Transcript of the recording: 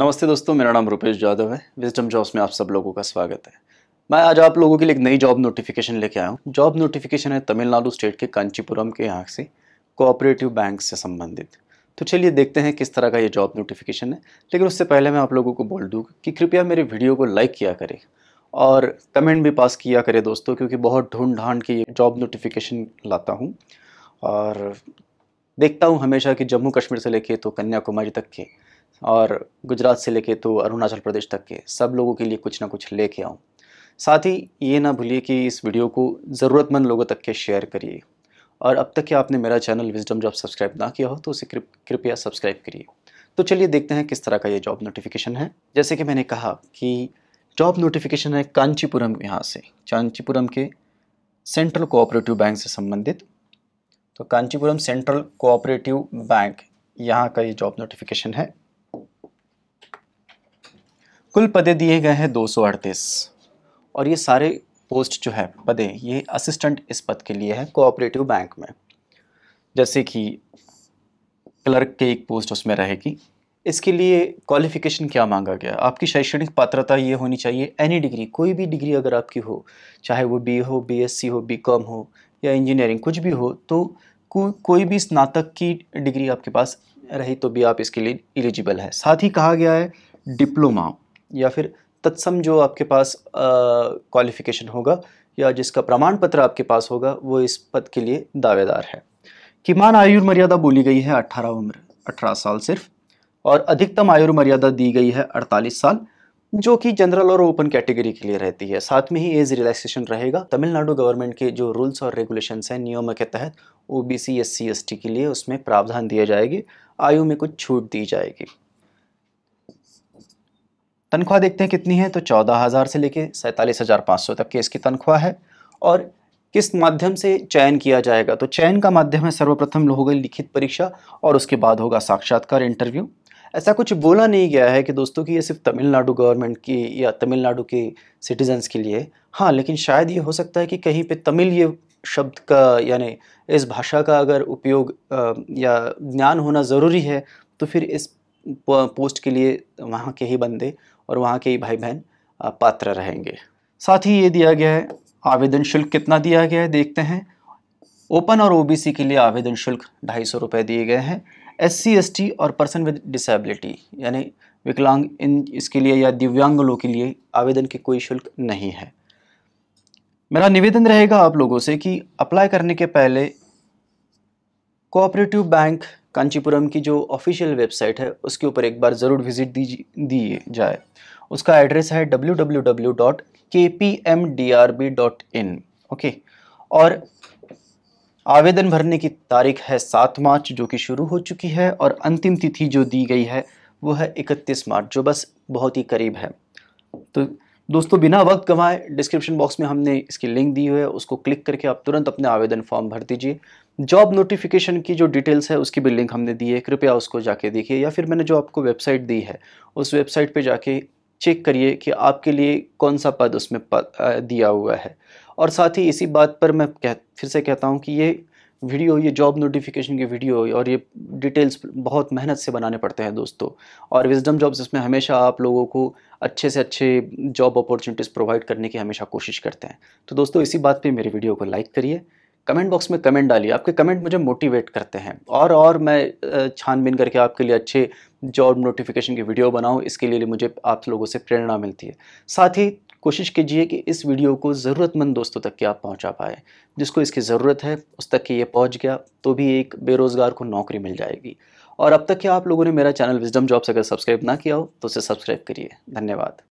नमस्ते दोस्तों मेरा नाम रूपेश जाधव है विजडम जॉब्स में आप सब लोगों का स्वागत है मैं आज आप लोगों के लिए एक नई जॉब नोटिफिकेशन लेके आया हूँ जॉब नोटिफिकेशन है तमिलनाडु स्टेट के कांचीपुरम के यहाँ से कोऑपरेटिव बैंक से संबंधित तो चलिए देखते हैं किस तरह का ये जॉब नोटिफिकेशन है लेकिन उससे पहले मैं आप लोगों को बोल दूँ कि कृपया मेरे वीडियो को लाइक किया करें और कमेंट भी पास किया करें दोस्तों क्योंकि बहुत ढूंढ ढांड के ये जॉब नोटिफिकेशन लाता हूँ और देखता हूँ हमेशा कि जम्मू कश्मीर से लेके तो कन्याकुमारी तक के और गुजरात से लेके तो अरुणाचल प्रदेश तक के सब लोगों के लिए कुछ ना कुछ लेके आऊँ साथ ही ये ना भूलिए कि इस वीडियो को ज़रूरतमंद लोगों तक के शेयर करिए और अब तक कि आपने मेरा चैनल विजडम जॉब सब्सक्राइब ना किया हो तो उसे कृपया सब्सक्राइब करिए तो चलिए देखते हैं किस तरह का ये जॉब नोटिफिकेशन है जैसे कि मैंने कहा कि जॉब नोटिफिकेशन है कांचीपुरम यहाँ से कांचीपुरम के सेंट्रल कोऑपरेटिव बैंक से संबंधित तो कांचीपुरम सेंट्रल कोऑपरेटिव बैंक यहाँ का ये जॉब नोटिफिकेशन है कुल पदे दिए गए हैं दो और ये सारे पोस्ट जो है पदे ये असिस्टेंट इस पद के लिए है कोऑपरेटिव बैंक में जैसे कि क्लर्क के एक पोस्ट उसमें रहेगी इसके लिए क्वालिफिकेशन क्या मांगा गया आपकी शैक्षणिक पात्रता ये होनी चाहिए एनी डिग्री कोई भी डिग्री अगर आपकी हो चाहे वो बी हो बीएससी हो बीकॉम हो या इंजीनियरिंग कुछ भी हो तो को, कोई भी स्नातक की डिग्री आपके पास रही तो भी आप इसके लिए एलिजिबल है साथ ही कहा गया है डिप्लोमा या फिर तत्सम जो आपके पास क्वालिफिकेशन होगा या जिसका प्रमाण पत्र आपके पास होगा वो इस पद के लिए दावेदार है किमान आयु मर्यादा बोली गई है 18 उम्र 18 साल सिर्फ और अधिकतम आयु मर्यादा दी गई है 48 साल जो कि जनरल और ओपन कैटेगरी के लिए रहती है साथ में ही एज रिलैक्सेशन रहेगा तमिलनाडु गवर्नमेंट के जो रूल्स और रेगुलेशंस हैं नियमों के तहत O B C S C S T के लिए उसमें प्रावधान दिए जाएगी आयु में कुछ छूट दी जाएगी तनख्वाह देखते हैं कितनी है तो चौदह हज़ार से लेके सैंतालीस हज़ार पाँच सौ तक की इसकी तनख्वाह है और किस माध्यम से चयन किया जाएगा तो चयन का माध्यम है सर्वप्रथम होगा लिखित परीक्षा और उसके बाद होगा साक्षात्कार इंटरव्यू ऐसा कुछ बोला नहीं गया है कि दोस्तों कि ये सिर्फ तमिलनाडु गवर्नमेंट की या तमिलनाडु के सिटीजन्स के लिए हाँ लेकिन शायद ये हो सकता है कि कहीं पे तमिल ये शब्द का यानी इस भाषा का अगर उपयोग या ज्ञान होना ज़रूरी है तो फिर इस पोस्ट के लिए वहाँ के ही बंदे और वहाँ के ही भाई बहन पात्र रहेंगे साथ ही ये दिया गया है आवेदन शुल्क कितना दिया गया है देखते हैं ओपन और ओबीसी के लिए आवेदन शुल्क ढाई सौ रुपये दिए गए हैं एस सी एस टी और पर्सन विद डिसेबिलिटी यानी विकलांग इन इसके लिए या दिव्यांग लोग के लिए आवेदन के कोई शुल्क नहीं है मेरा निवेदन रहेगा आप लोगों से कि अप्लाई करने के पहले कोऑपरेटिव बैंक कांचीपुरम की जो ऑफिशियल वेबसाइट है उसके ऊपर एक बार ज़रूर विजिट दीजिए दिए जाए उसका एड्रेस है www.kpmdrb.in ओके और आवेदन भरने की तारीख है सात मार्च जो कि शुरू हो चुकी है और अंतिम तिथि जो दी गई है वो है इकतीस मार्च जो बस बहुत ही करीब है तो दोस्तों बिना वक्त गंवाए डिस्क्रिप्शन बॉक्स में हमने इसकी लिंक दी हुई है उसको क्लिक करके आप तुरंत अपने आवेदन फॉर्म भर दीजिए जॉब नोटिफिकेशन की जो डिटेल्स है उसकी भी लिंक हमने दी है कृपया उसको जाके देखिए या फिर मैंने जो आपको वेबसाइट दी है उस वेबसाइट पे जाके चेक करिए कि आपके लिए कौन सा पद उसमें पद दिया हुआ है और साथ ही इसी बात पर मैं कह फिर से कहता हूँ कि ये वीडियो ये जॉब नोटिफिकेशन की वीडियो और ये डिटेल्स बहुत मेहनत से बनाने पड़ते हैं दोस्तों और विजडम जॉब्स इसमें हमेशा आप लोगों को अच्छे से अच्छे जॉब अपॉर्चुनिटीज़ प्रोवाइड करने की हमेशा कोशिश करते हैं तो दोस्तों इसी बात पे मेरे वीडियो को लाइक करिए कमेंट बॉक्स में कमेंट डालिए आपके कमेंट मुझे मोटिवेट करते हैं और और मैं छानबीन करके आपके लिए अच्छे जॉब नोटिफिकेशन की वीडियो बनाऊं इसके लिए मुझे आप लोगों से प्रेरणा मिलती है साथ ही कोशिश कीजिए कि इस वीडियो को ज़रूरतमंद दोस्तों तक के आप पहुंचा पाए जिसको इसकी ज़रूरत है उस तक कि ये पहुंच गया तो भी एक बेरोज़गार को नौकरी मिल जाएगी और अब तक के आप लोगों ने मेरा चैनल विजडम जॉब्स अगर सब्सक्राइब ना किया हो तो उसे सब्सक्राइब करिए धन्यवाद